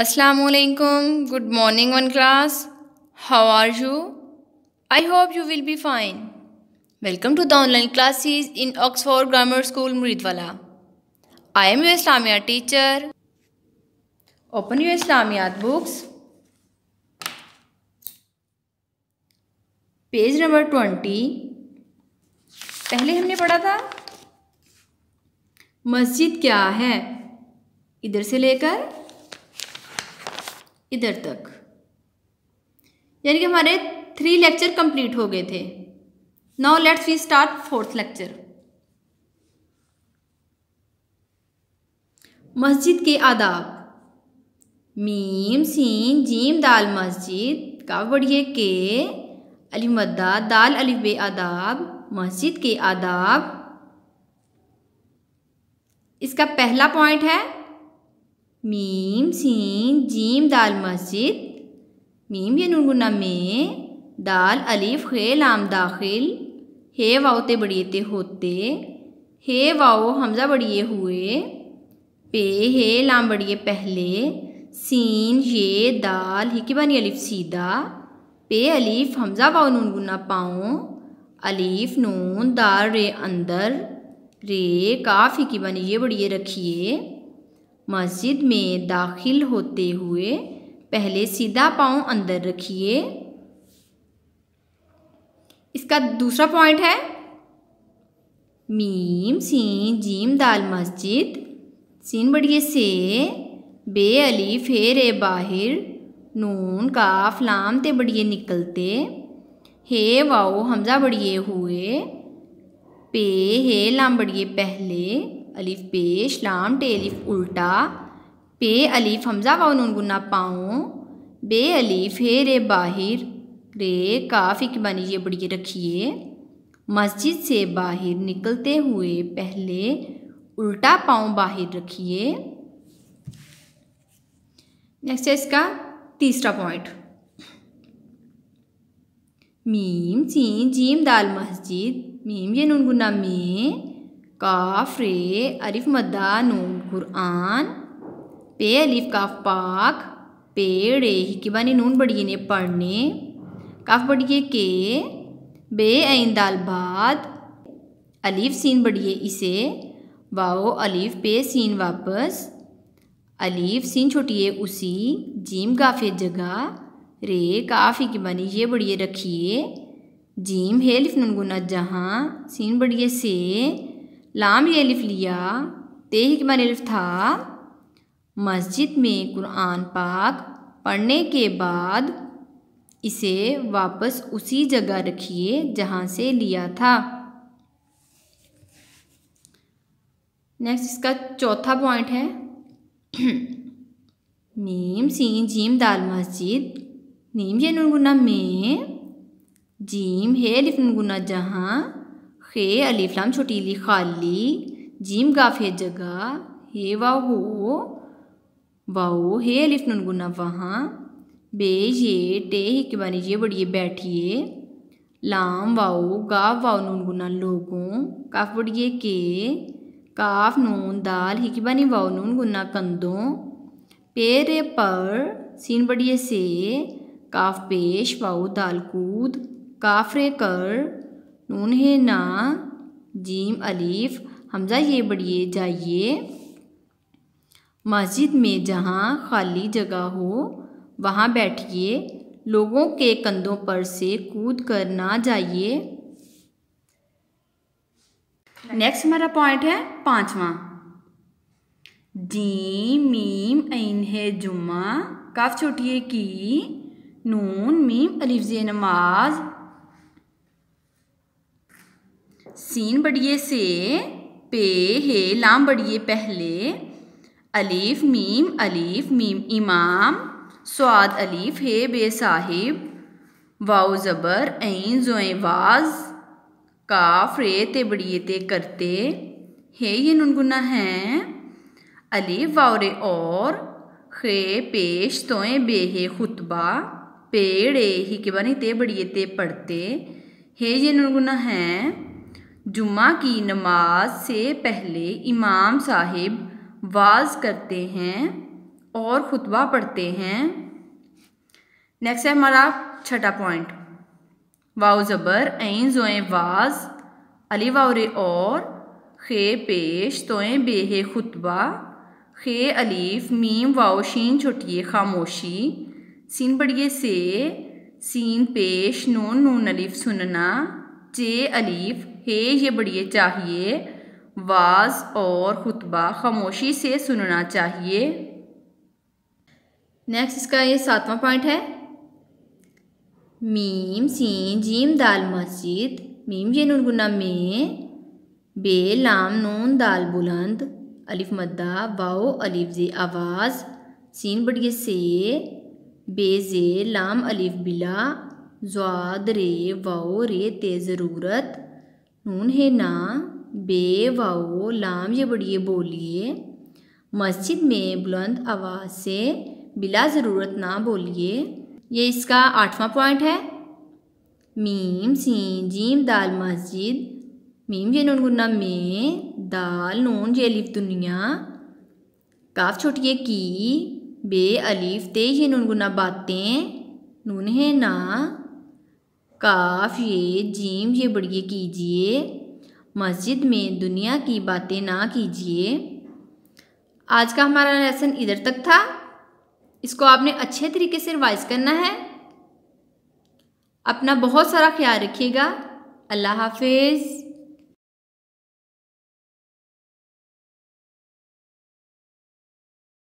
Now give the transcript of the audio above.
अस्सलाम वालेकुम good morning one class how are you I hope you will be fine welcome to the online classes in Oxford grammar school Muridwala I am your Islamiat teacher open your Islamiat books page number twenty पहले हमने पढ़ा था मस्जिद क्या है इधर से लेकर इधर तक यानी कि हमारे थ्री लेक्चर कंप्लीट हो गए थे now let's we start fourth lecture मस्जिद के आदाब मीम सीन जीम दाल मस्जिद का बढ़िए के अली मद्दा दाल अली बे आदाब मस्जिद के आदाब इसका पहला पॉइंट है मीम सीन जीम दाल मस्जिद मीम ये नुनगुना मे दाल अलीफ हे लाम दाखिल हे ते बड़िए ते होते हे वाओ हमजा बड़िए हुए पे हे लाम बड़िए पहले सीन ये दाल ही के बनी अलिफ सीधा पे अलीफ हमजा वाओ नून पाओ अलीफ नून दाल रे अंदर रे काफ़ हिकी की बनी ये बड़िए रखिए मस्जिद में दाखिल होते हुए पहले सीधा पाँव अंदर रखिए इसका दूसरा पॉइंट है मीम सीन जीम दाल मस्जिद सीन बढ़िए से बे अली फेरे बाहिर नून काफ लाम ते बढ़िए निकलते हे वाओ हमजा बढ़िए हुए पे हे लाम बढ़िए पहले अलिफ पेश लाम टे अलिफ उल्टा पे अलिफ हमजा वाव नून गुन्ना पाओ बे अलिफ हे रे बाहिर रे काफ बनी ये बड़ी रखिए मस्जिद से बाहर निकलते हुए पहले उल्टा पाँव बाहर रखिए नेक्स्ट है इसका तीसरा पॉइंट मीम सीन जीम दाल मस्जिद मीम ये नुनगुना में काफ रे अरिफ मद्दा नून कुरआन पे अलिफ काफ पाक पे रे हिकिबानी नून बढ़िए ने पढ़ने काफ बढ़िए के बे ऐन दाल बाद अलिफ सीन बढ़िए इसे वाओ अलिफ पे सीन वापस अलीफ सीन छोटिए उसी जीम काफ़े जगह रे काफ की बनी ये बढ़िए रखिए जीम हेलिफ नुनगुना जहाँ सीन बढ़िए से लाम ये लिफ लिया ते मन लिफ था मस्जिद में कुरान पाक पढ़ने के बाद इसे वापस उसी जगह रखिए जहाँ से लिया था नेक्स्ट इसका चौथा पॉइंट है मीम सीन जीम दाल मस्जिद नीम ये नुनगुना में जीम है लिफ नुनगुना जहाँ खे अलीफ्लाम छोटीली खाली जीम गाफे जगह हे वाह हो वाओ हे अलिफ गुना वहाँ बे ये टे हिक बानी ये बड़िए बैठिए लाम वाओ गाव वाओ गुना लोगों काफ बड़िए के काफ नून दाल हिक बानी वाओ गुना कंदों पेरे पर सीन बड़िए से काफ पेश वाओ दाल कूद काफ रे कर नून है ना जीम अलीफ हमजा ये बढ़िए जाइए मस्जिद में जहाँ खाली जगह हो वहाँ बैठिए लोगों के कंधों पर से कूद कर ना जाइए नेक्स्ट हमारा पॉइंट है पांचवा जी मीम ऐन है जुम्मा कफ छोटिए की नून मीम अलिफ नमाज सीन बढ़िए से पे हे लाम बढ़िए पहले अलीफ मीम अलीफ मीम इमाम स्वाद अलीफ हे बे साहिब वाओ ज़बर ऐन जोए वाज का रे ते बड़िए ते करते हे ये नुनगुना हैं अलीफ वाउरे और खे पेश तोए बे हे खुतबा पेड़े ही के बने ते बड़िए ते पढ़ते हे ये नुनगुना हैं जुम्मा की नमाज से पहले इमाम साहिब वाज करते हैं और खुतबा पढ़ते हैं नेक्स्ट है हमारा छठा पॉइंट वाओ ज़बर ऐन जोएँ वाज अली वावरे और खे पेश तोएँ बेहे खुतबा खे अलीफ मीम वाओ शीन छोटिए खामोशी सीन पढ़िए से सीन पेश नून नून अलीफ सुनना चे अलीफ हे ये बढ़िए चाहिए वाज और खुतबा खामोशी से सुनना चाहिए नेक्स्ट इसका ये सातवां पॉइंट है मीम सीन जीम दाल मस्जिद मीम ये नूनगुना में बे लाम नून दाल बुलंद अलिफ मद्दा वाओ अलिफ जे आवाज़ सीन बढ़िए से जे लाम अलिफ बिला जवाद रे वाओ रे ते ज़रूरत नून है ना बे वाओ लाम ये बड़िए बोलिए मस्जिद में बुलंद आवाज़ से बिला ज़रूरत ना बोलिए ये इसका आठवां पॉइंट है मीम सी जीम दाल मस्जिद मीम ये नून गुना में दाल नून ये अलीफ दुनिया काफ छोटिए की बे अलीफ ते ये नून गुना बातें नून है ना काफ ये जीम ये बढ़िए कीजिए मस्जिद में दुनिया की बातें ना कीजिए आज का हमारा लेसन इधर तक था इसको आपने अच्छे तरीके से रिवाइज करना है अपना बहुत सारा ख्याल रखिएगा अल्लाह हाफिज़